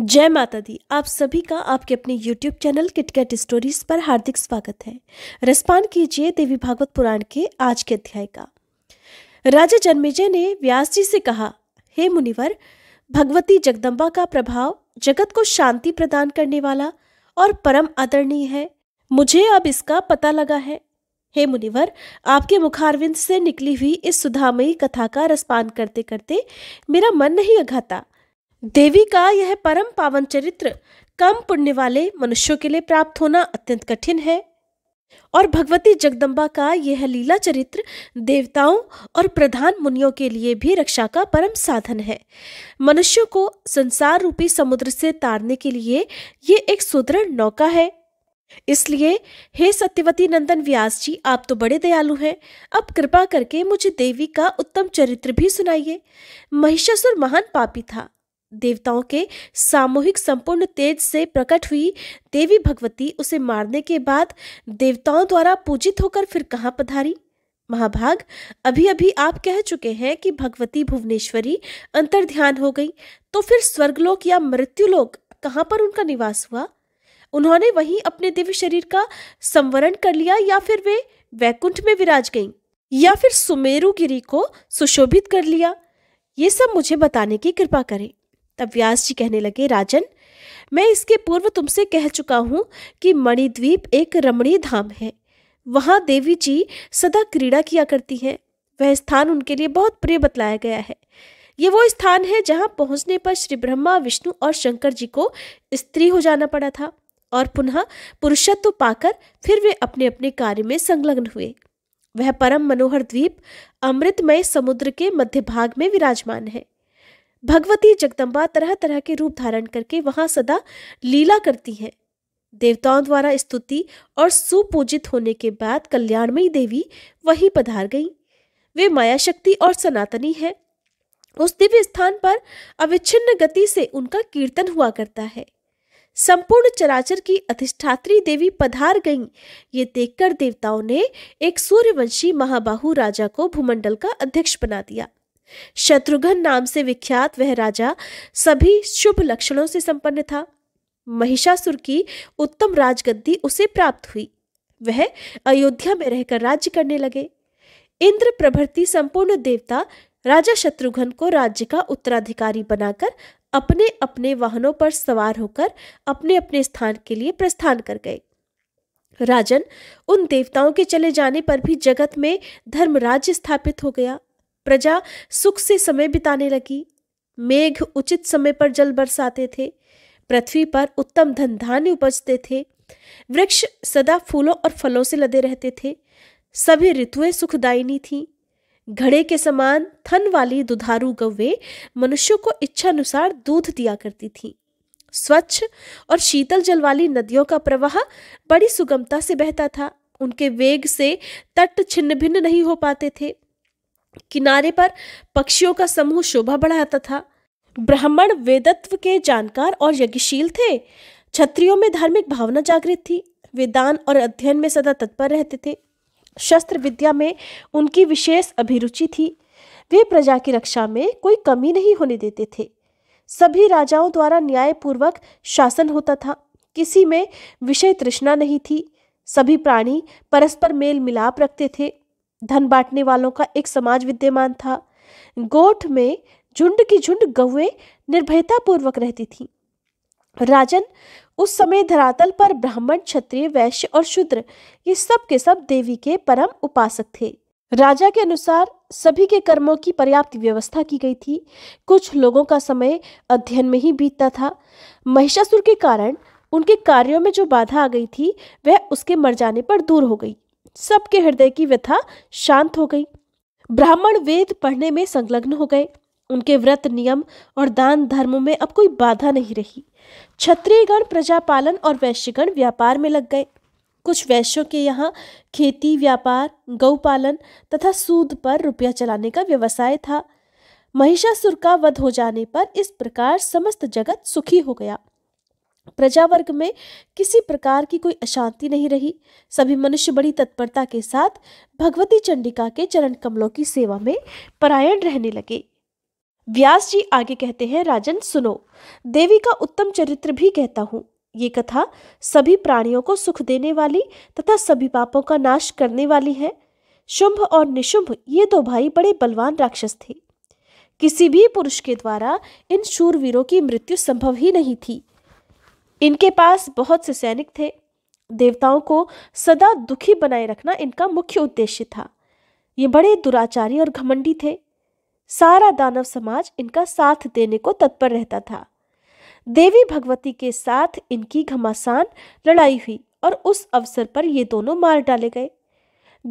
जय माता दी आप सभी का आपके अपने यूट्यूब चैनल किटकैट स्टोरीज पर हार्दिक स्वागत है रसपान कीजिए देवी भागवत पुराण के आज के अध्याय का राजा जन्मेजय ने व्यास जी से कहा हे मुनिवर भगवती जगदम्बा का प्रभाव जगत को शांति प्रदान करने वाला और परम आदरणीय है मुझे अब इसका पता लगा है हे मुनिवर आपके मुखारविंद से निकली हुई इस सुधामयी कथा का रसपान करते करते मेरा मन नहीं अघाता देवी का यह परम पावन चरित्र कम पुण्य वाले मनुष्यों के लिए प्राप्त होना अत्यंत कठिन है और भगवती जगदम्बा का यह लीला चरित्र देवताओं और प्रधान मुनियों के लिए भी रक्षा का परम साधन है मनुष्यों को संसार रूपी समुद्र से तारने के लिए ये एक सुदृढ़ नौका है इसलिए हे सत्यवती नंदन व्यास जी आप तो बड़े दयालु हैं अब कृपा करके मुझे देवी का उत्तम चरित्र भी सुनाइए महिषासुर महान पापी था देवताओं के सामूहिक संपूर्ण तेज से प्रकट हुई देवी भगवती उसे मारने के बाद देवताओं द्वारा पूजित होकर फिर कहाँ पधारी महाभाग अभी अभी आप कह चुके हैं कि भगवती भुवनेश्वरी अंतर ध्यान हो गई तो फिर स्वर्गलोक या मृत्युलोक कहाँ पर उनका निवास हुआ उन्होंने वहीं अपने दिव्य शरीर का संवरण कर लिया या फिर वे वैकुंठ में विराज गईं या फिर सुमेरु गिरी को सुशोभित कर लिया ये सब मुझे बताने की कृपा करें तब व्यास जी कहने लगे राजन मैं इसके पूर्व तुमसे कह चुका हूँ कि मणिद्वीप एक रमणीय धाम है वहाँ देवी जी सदा क्रीड़ा किया करती हैं वह स्थान उनके लिए बहुत प्रिय बतलाया गया है ये वो स्थान है जहाँ पहुँचने पर श्री ब्रह्मा विष्णु और शंकर जी को स्त्री हो जाना पड़ा था और पुनः पुरुषत्व पाकर फिर वे अपने अपने कार्य में संलग्न हुए वह परम मनोहर द्वीप अमृतमय समुद्र के मध्य भाग में विराजमान है भगवती जगदम्बा तरह तरह के रूप धारण करके वहां सदा लीला करती हैं देवताओं द्वारा स्तुति और सुपूजित होने के बाद कल्याणमयी देवी वहीं पधार गई वे माया शक्ति और सनातनी है उस दिव्य स्थान पर अविच्छिन्न गति से उनका कीर्तन हुआ करता है संपूर्ण चराचर की अधिष्ठात्री देवी पधार गईं ये देखकर देवताओं ने एक सूर्यवंशी महाबाहु राजा को भूमंडल का अध्यक्ष बना दिया शत्रुघ्न नाम से विख्यात वह राजा सभी शुभ लक्षणों से संपन्न था महिषासुर की उत्तम राजगद्दी उसे प्राप्त हुई वह अयोध्या में रहकर राज्य करने लगे इंद्र प्रभृति संपूर्ण देवता राजा शत्रुघ्न को राज्य का उत्तराधिकारी बनाकर अपने अपने वाहनों पर सवार होकर अपने अपने स्थान के लिए प्रस्थान कर गए राजन उन देवताओं के चले जाने पर भी जगत में धर्मराज्य स्थापित हो गया प्रजा सुख से समय बिताने लगी मेघ उचित समय पर जल बरसाते थे पृथ्वी पर उत्तम धन धान्य उपजते थे वृक्ष सदा फूलों और फलों से लदे रहते थे सभी ऋतुएं सुखदायिनी थीं घड़े के समान थन वाली दुधारू गवे मनुष्यों को इच्छा अनुसार दूध दिया करती थीं स्वच्छ और शीतल जल वाली नदियों का प्रवाह बड़ी सुगमता से बहता था उनके वेग से तट छिन्न भिन्न नहीं हो पाते थे किनारे पर पक्षियों का समूह शोभा बढ़ाता था ब्राह्मण वेदत्व के जानकार और यज्ञशील थे क्षत्रियों में धार्मिक भावना जागृत थी वेदान और अध्ययन में सदा तत्पर रहते थे शस्त्र विद्या में उनकी विशेष अभिरुचि थी वे प्रजा की रक्षा में कोई कमी नहीं होने देते थे सभी राजाओं द्वारा न्यायपूर्वक शासन होता था किसी में विषय तृष्णा नहीं थी सभी प्राणी परस्पर मेल मिलाप रखते थे धन बांटने वालों का एक समाज विद्यमान था गोठ में झुंड की झुंड निर्भयता पूर्वक रहती थी राजन उस समय धरातल पर ब्राह्मण क्षत्रिय वैश्य और शूद्र ये सब के सब देवी के परम उपासक थे राजा के अनुसार सभी के कर्मों की पर्याप्त व्यवस्था की गई थी कुछ लोगों का समय अध्ययन में ही बीतता था महिषासुर के कारण उनके कार्यों में जो बाधा आ गई थी वह उसके मर जाने पर दूर हो गई सबके हृदय की व्यथा शांत हो गई ब्राह्मण वेद पढ़ने में संलग्न हो गए उनके व्रत नियम और दान धर्म में अब कोई बाधा नहीं रही क्षत्रियगण प्रजा पालन और वैश्यगण व्यापार में लग गए कुछ वैश्यों के यहाँ खेती व्यापार गौपालन तथा सूद पर रुपया चलाने का व्यवसाय था महिषासुर का वध हो जाने पर इस प्रकार समस्त जगत सुखी हो गया प्रजा वर्ग में किसी प्रकार की कोई अशांति नहीं रही सभी मनुष्य बड़ी तत्परता के साथ भगवती चंडिका के चरण कमलों की सेवा में परायण रहने लगे व्यास जी आगे कहते हैं राजन सुनो देवी का उत्तम चरित्र भी कहता हूँ ये कथा सभी प्राणियों को सुख देने वाली तथा सभी पापों का नाश करने वाली है शुंभ और निशुंभ ये दो भाई बड़े बलवान राक्षस थे किसी भी पुरुष के द्वारा इन शूरवीरों की मृत्यु संभव ही नहीं थी इनके पास बहुत से सैनिक थे देवताओं को सदा दुखी बनाए रखना इनका मुख्य उद्देश्य था ये बड़े दुराचारी और घमंडी थे सारा दानव समाज इनका साथ देने को तत्पर रहता था देवी भगवती के साथ इनकी घमासान लड़ाई हुई और उस अवसर पर ये दोनों मार डाले गए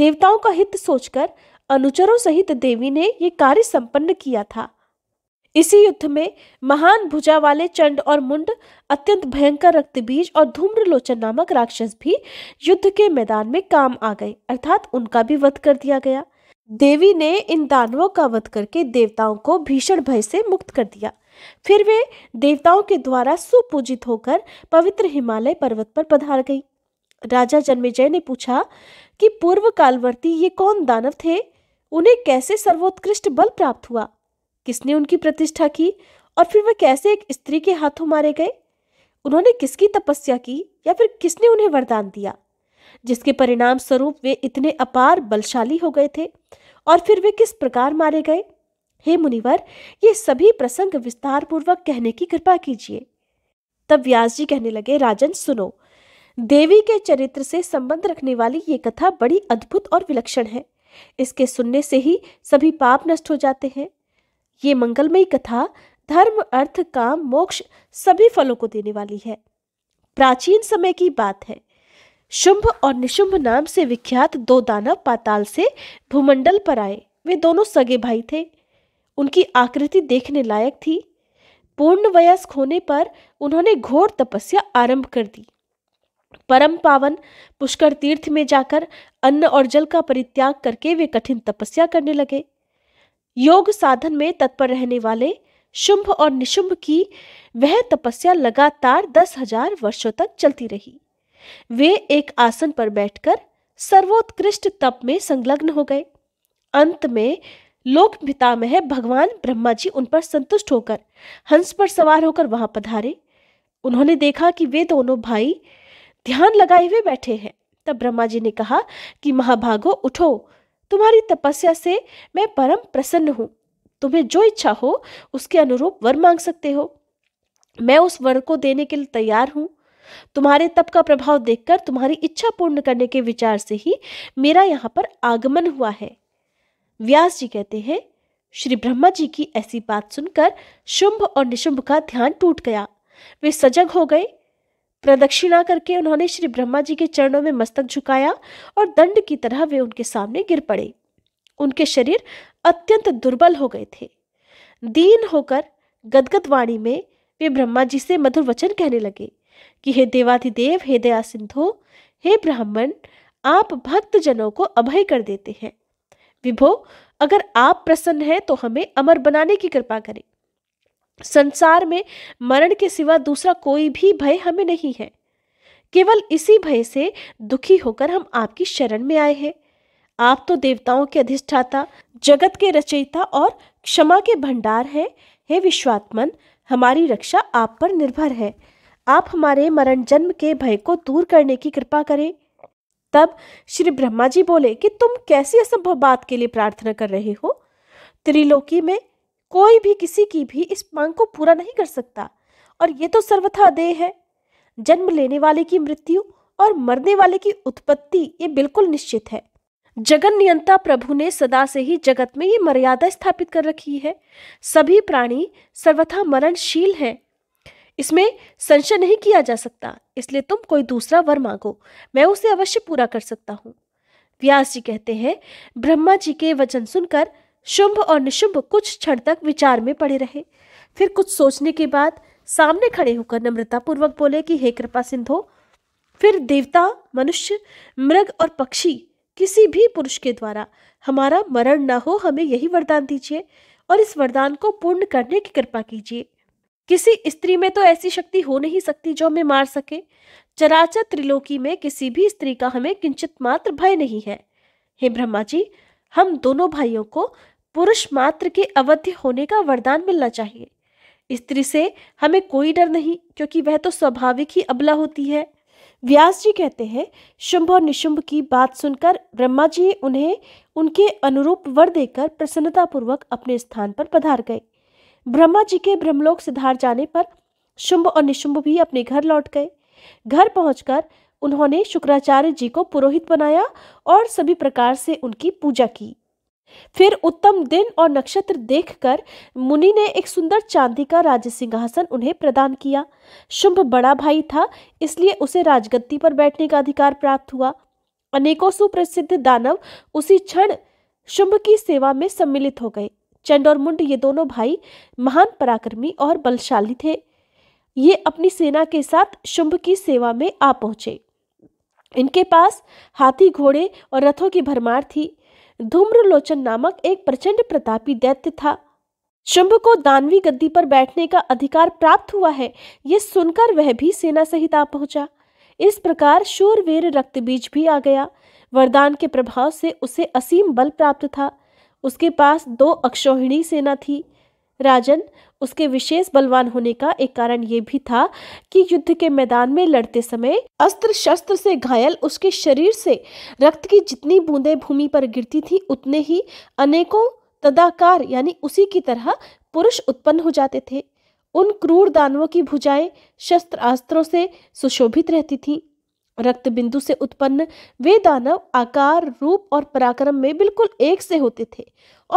देवताओं का हित सोचकर अनुचरों सहित देवी ने ये कार्य संपन्न किया था इसी युद्ध में महान भुजा वाले चंड और मुंड अत्यंत भयंकर रक्तबीज और धूम्रलोचन नामक राक्षस भी युद्ध के मैदान में काम आ गए अर्थात उनका भी वध कर दिया गया देवी ने इन दानवों का वध करके देवताओं को भीषण भय से मुक्त कर दिया फिर वे देवताओं के द्वारा सुपूजित होकर पवित्र हिमालय पर्वत पर पधार गई राजा जन्मेजय ने पूछा कि पूर्व कालवर्ती ये कौन दानव थे उन्हें कैसे सर्वोत्कृष्ट बल प्राप्त हुआ किसने उनकी प्रतिष्ठा की और फिर वह कैसे एक स्त्री के हाथों मारे गए उन्होंने किसकी तपस्या की या फिर किसने उन्हें वरदान दिया जिसके परिणाम स्वरूप वे इतने अपार बलशाली हो गए थे और फिर वे किस प्रकार मारे गए हे मुनिवर ये सभी प्रसंग विस्तार पूर्वक कहने की कृपा कीजिए तब व्यास जी कहने लगे राजन सुनो देवी के चरित्र से संबंध रखने वाली ये कथा बड़ी अद्भुत और विलक्षण है इसके सुनने से ही सभी पाप नष्ट हो जाते हैं ये मंगलमयी कथा धर्म अर्थ काम मोक्ष सभी फलों को देने वाली है प्राचीन समय की बात है शुंभ और निशुंभ नाम से विख्यात दो दानव पाताल से भूमंडल पर आए वे दोनों सगे भाई थे उनकी आकृति देखने लायक थी पूर्ण वयस्क होने पर उन्होंने घोर तपस्या आरंभ कर दी परम पावन पुष्कर तीर्थ में जाकर अन्न और जल का परित्याग करके वे कठिन तपस्या करने लगे योग साधन में तत्पर रहने वाले शुंभ और निशुंभ की वह तपस्या लगातार दस हजार वर्षों तक चलती रही वे एक आसन पर बैठकर सर्वोत्कृष्ट तप में संलग्न हो गए अंत में लोक पिता में भगवान ब्रह्मा जी उन पर संतुष्ट होकर हंस पर सवार होकर वहां पधारे उन्होंने देखा कि वे दोनों भाई ध्यान लगाए हुए बैठे हैं तब ब्रह्मा जी ने कहा कि महाभागो उठो तुम्हारी तपस्या से मैं परम प्रसन्न हूँ तुम्हें जो इच्छा हो उसके अनुरूप वर मांग सकते हो मैं उस वर को देने के लिए तैयार हूँ तुम्हारे तप का प्रभाव देखकर तुम्हारी इच्छा पूर्ण करने के विचार से ही मेरा यहाँ पर आगमन हुआ है व्यास जी कहते हैं श्री ब्रह्मा जी की ऐसी बात सुनकर शुंभ और निशुंभ का ध्यान टूट गया वे सजग हो गए प्रदक्षिणा करके उन्होंने श्री ब्रह्मा जी के चरणों में मस्तक झुकाया और दंड की तरह वे उनके सामने गिर पड़े उनके शरीर अत्यंत दुर्बल हो गए थे दीन होकर गदगद वाणी में वे ब्रह्मा जी से मधुर वचन कहने लगे कि हे देवाधिदेव हे दया सिंधो हे ब्राह्मण आप भक्त जनों को अभय कर देते हैं विभो अगर आप प्रसन्न हैं तो हमें अमर बनाने की कृपा करें संसार में मरण के सिवा दूसरा कोई भी भय हमें नहीं है केवल इसी भय से दुखी होकर हम आपकी शरण में आए हैं आप तो देवताओं के अधिष्ठाता जगत के रचयिता और क्षमा के भंडार हैं हे विश्वात्मन हमारी रक्षा आप पर निर्भर है आप हमारे मरण जन्म के भय को दूर करने की कृपा करें तब श्री ब्रह्मा जी बोले कि तुम कैसी असंभव बात के लिए प्रार्थना कर रहे हो त्रिलोकी में कोई भी किसी की भी इस मांग को पूरा नहीं कर सकता और ये तो सर्वथा अदेय है जन्म लेने वाले की मृत्यु और मरने वाले की उत्पत्ति ये बिल्कुल निश्चित है जगन नियंता प्रभु ने सदा से ही जगत में ये मर्यादा स्थापित कर रखी है सभी प्राणी सर्वथा मरणशील हैं इसमें संशय नहीं किया जा सकता इसलिए तुम कोई दूसरा वर मांगो मैं उसे अवश्य पूरा कर सकता हूँ व्यास जी कहते हैं ब्रह्मा जी के वचन सुनकर शुभ और निशुभ कुछ क्षण तक विचार में पड़े रहे फिर कुछ सोचने के बाद सामने खड़े होकर नम्रतापूर्वक बोले कि हे कृपा सिंधो फिर देवता मनुष्य मृग और पक्षी किसी भी पुरुष के द्वारा हमारा मरण न हो हमें यही वरदान दीजिए और इस वरदान को पूर्ण करने की कृपा कीजिए किसी स्त्री में तो ऐसी शक्ति हो नहीं सकती जो हमें मार सके चराचर त्रिलोकी में किसी भी स्त्री का हमें किंचित मात्र भय नहीं है हे ब्रह्मा जी हम दोनों भाइयों को पुरुष मात्र के अवध्य होने का वरदान मिलना चाहिए स्त्री से हमें कोई डर नहीं क्योंकि वह तो स्वाभाविक ही अबला होती है व्यास जी कहते हैं शुंभ और निशुंभ की बात सुनकर ब्रह्मा जी उन्हें उनके अनुरूप वर देकर प्रसन्नतापूर्वक अपने स्थान पर पधार गए ब्रह्मा जी के ब्रह्मलोक सिधार जाने पर शुंभ और निशुंभ भी अपने घर लौट गए घर पहुंचकर उन्होंने शुक्राचार्य जी को पुरोहित बनाया और सभी प्रकार से उनकी पूजा की फिर उत्तम दिन और नक्षत्र देखकर मुनि ने एक सुंदर चांदी का राज सिंहासन उन्हें प्रदान किया शुंभ बड़ा भाई था इसलिए उसे राजगद्दी पर बैठने का अधिकार प्राप्त हुआ अनेकों सुप्रसिद्ध दानव उसी क्षण शुंभ की सेवा में सम्मिलित हो गए चंड और मुंड ये दोनों भाई महान पराक्रमी और बलशाली थे ये अपनी सेना के साथ शुंभ की सेवा में आ पहुंचे इनके पास हाथी घोड़े और रथों की भरमार थी धूम्रलोचन नामक एक प्रचंड प्रतापी दैत्य था शुंभ को दानवी गद्दी पर बैठने का अधिकार प्राप्त हुआ है यह सुनकर वह भी सेना सहित आ पहुंचा इस प्रकार शूरवीर रक्त बीज भी आ गया वरदान के प्रभाव से उसे असीम बल प्राप्त था उसके पास दो अक्षोहिणी सेना थी राजन उसके विशेष बलवान होने का एक कारण ये भी था कि युद्ध के मैदान में लड़ते समय अस्त्र शस्त्र से घायल उसके शरीर से रक्त की जितनी बूंदें भूमि पर गिरती थी उतने ही अनेकों तदाकार यानी उसी की तरह पुरुष उत्पन्न हो जाते थे उन क्रूर दानवों की भुजाएं शस्त्र अस्त्रों से सुशोभित रहती थीं रक्त बिंदु से उत्पन्न वे दानव आकार रूप और पराक्रम में बिल्कुल एक से होते थे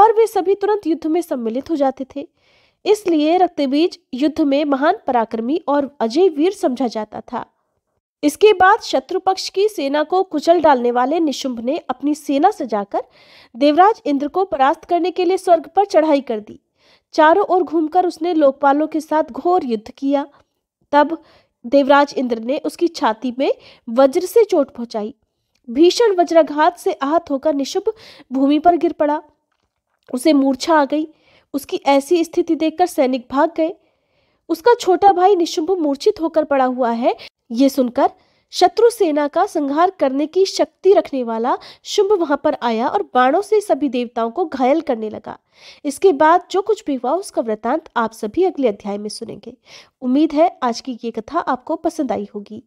और वे सभी तुरंत युद्ध में सम्मिलित हो जाते थे इसलिए रक्तबीज युद्ध में महान पराक्रमी और अजय वीर समझा जाता था इसके बाद शत्रु पक्ष की सेना को कुचल डालने वाले निशुंभ ने अपनी सेना सजाकर देवराज इंद्र को परास्त करने के लिए स्वर्ग पर चढ़ाई कर दी चारों ओर घूमकर उसने लोकपालों के साथ घोर युद्ध किया तब देवराज इंद्र ने उसकी छाती में वज्र से चोट पहुंचाई भीषण वज्राघात से आहत होकर निशुभ भूमि पर गिर पड़ा उसे मूर्छा आ गई उसकी ऐसी स्थिति देखकर सैनिक भाग गए उसका छोटा भाई निशुंभ मूर्छित होकर पड़ा हुआ है ये सुनकर शत्रु सेना का संहार करने की शक्ति रखने वाला शुंभ वहां पर आया और बाणों से सभी देवताओं को घायल करने लगा इसके बाद जो कुछ भी हुआ उसका वृतांत आप सभी अगले अध्याय में सुनेंगे उम्मीद है आज की ये कथा आपको पसंद आई होगी